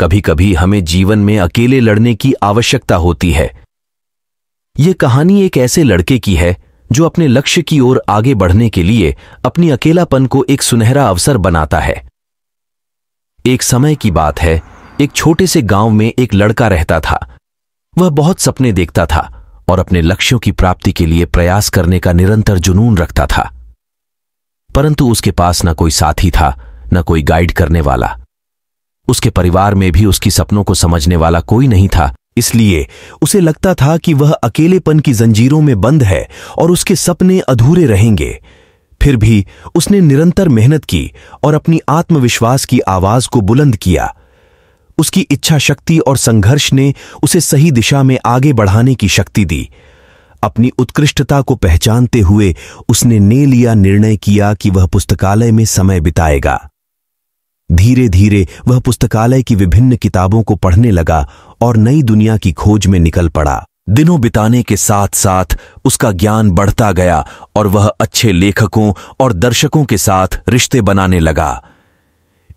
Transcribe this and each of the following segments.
कभी कभी हमें जीवन में अकेले लड़ने की आवश्यकता होती है यह कहानी एक ऐसे लड़के की है जो अपने लक्ष्य की ओर आगे बढ़ने के लिए अपनी अकेलापन को एक सुनहरा अवसर बनाता है एक समय की बात है एक छोटे से गांव में एक लड़का रहता था वह बहुत सपने देखता था और अपने लक्ष्यों की प्राप्ति के लिए प्रयास करने का निरंतर जुनून रखता था परंतु उसके पास न कोई साथी था न कोई गाइड करने वाला उसके परिवार में भी उसकी सपनों को समझने वाला कोई नहीं था इसलिए उसे लगता था कि वह अकेलेपन की जंजीरों में बंद है और उसके सपने अधूरे रहेंगे फिर भी उसने निरंतर मेहनत की और अपनी आत्मविश्वास की आवाज को बुलंद किया उसकी इच्छा शक्ति और संघर्ष ने उसे सही दिशा में आगे बढ़ाने की शक्ति दी अपनी उत्कृष्टता को पहचानते हुए उसने ने लिया निर्णय किया कि वह पुस्तकालय में समय बिताएगा धीरे धीरे वह पुस्तकालय की विभिन्न किताबों को पढ़ने लगा और नई दुनिया की खोज में निकल पड़ा दिनों बिताने के साथ साथ उसका ज्ञान बढ़ता गया और वह अच्छे लेखकों और दर्शकों के साथ रिश्ते बनाने लगा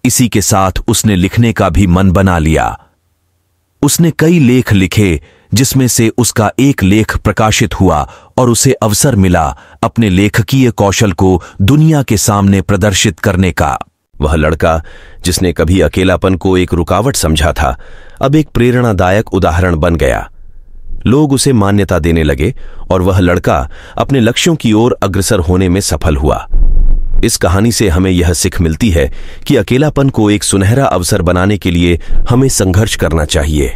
इसी के साथ उसने लिखने का भी मन बना लिया उसने कई लेख लिखे जिसमें से उसका एक लेख प्रकाशित हुआ और उसे अवसर मिला अपने लेखकीय कौशल को दुनिया के सामने प्रदर्शित करने का वह लड़का जिसने कभी अकेलापन को एक रुकावट समझा था अब एक प्रेरणादायक उदाहरण बन गया लोग उसे मान्यता देने लगे और वह लड़का अपने लक्ष्यों की ओर अग्रसर होने में सफल हुआ इस कहानी से हमें यह सीख मिलती है कि अकेलापन को एक सुनहरा अवसर बनाने के लिए हमें संघर्ष करना चाहिए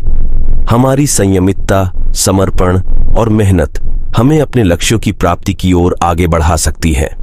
हमारी संयमितता समर्पण और मेहनत हमें अपने लक्ष्यों की प्राप्ति की ओर आगे बढ़ा सकती है